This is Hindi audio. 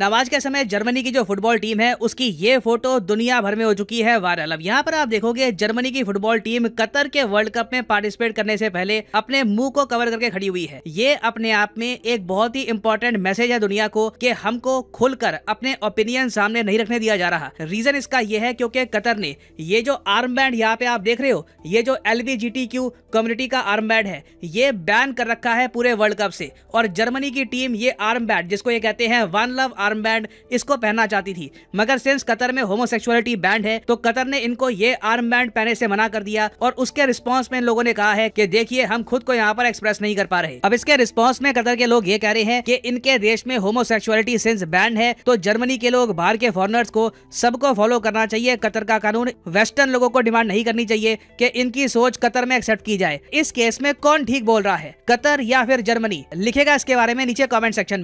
नमाज के समय जर्मनी की जो फुटबॉल टीम है उसकी ये फोटो दुनिया भर में हो चुकी है वायरल अब यहाँ पर आप देखोगे जर्मनी की फुटबॉल टीम कतर के वर्ल्ड कप में पार्टिसिपेट करने से पहले अपने मुंह को कवर करके खड़ी हुई है ये अपने आप में एक बहुत ही इंपॉर्टेंट मैसेज है दुनिया को कि हमको खुलकर अपने ओपिनियन सामने नहीं रखने दिया जा रहा रीजन इसका यह है क्योंकि कतर ने ये जो आर्म बैंड यहाँ पे आप देख रहे हो ये जो एल कम्युनिटी का आर्म बैंड है ये बैन कर रखा है पूरे वर्ल्ड कप से और जर्मनी की टीम ये आर्म बैंड जिसको ये कहते हैं वन लव बैंड इसको पहनना चाहती थी मगर सिंस कतर में होमोसेक्सुअलिटी बैंड है तो कतर ने इनको ये आर्म बैंड पहने से मना कर दिया और उसके रिस्पॉन्स में लोगों ने कहा है की देखिए हम खुद को यहाँ पर एक्सप्रेस नहीं कर पा रहे अब इसके रिस्पॉन्स में कतर के लोग ये कह रहे हैं की इनके देश में होमोसेक्सुअलिटी सिंस बैंड है तो जर्मनी के लोग बाहर के फॉरनर्स को सबको फॉलो करना चाहिए कतर का कानून वेस्टर्न लोगों को डिमांड नहीं करनी चाहिए की इनकी सोच कतर में एक्सेप्ट की जाए इस केस में कौन ठीक बोल रहा है कतर या फिर जर्मनी लिखेगा इसके बारे में नीचे कमेंट सेक्शन में